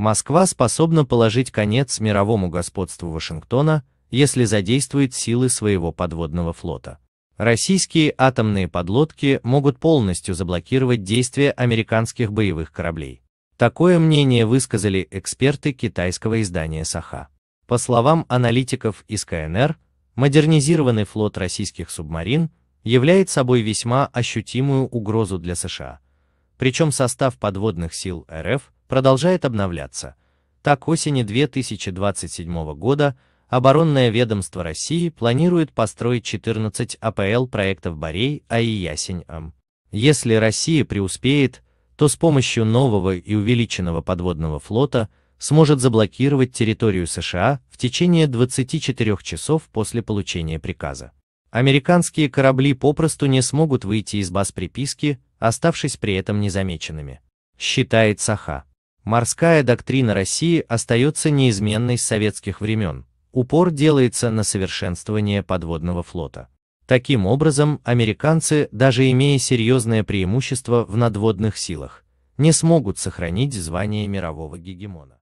Москва способна положить конец мировому господству Вашингтона, если задействует силы своего подводного флота. Российские атомные подлодки могут полностью заблокировать действия американских боевых кораблей. Такое мнение высказали эксперты китайского издания «Саха». По словам аналитиков из КНР, модернизированный флот российских субмарин является собой весьма ощутимую угрозу для США, причем состав подводных сил РФ – продолжает обновляться. Так осенью 2027 года оборонное ведомство России планирует построить 14 АПЛ проектов Борей, А и Ясень Ам. Если Россия преуспеет, то с помощью нового и увеличенного подводного флота сможет заблокировать территорию США в течение 24 часов после получения приказа. Американские корабли попросту не смогут выйти из баз приписки, оставшись при этом незамеченными. Считает Саха. Морская доктрина России остается неизменной с советских времен. Упор делается на совершенствование подводного флота. Таким образом, американцы, даже имея серьезное преимущество в надводных силах, не смогут сохранить звание мирового гегемона.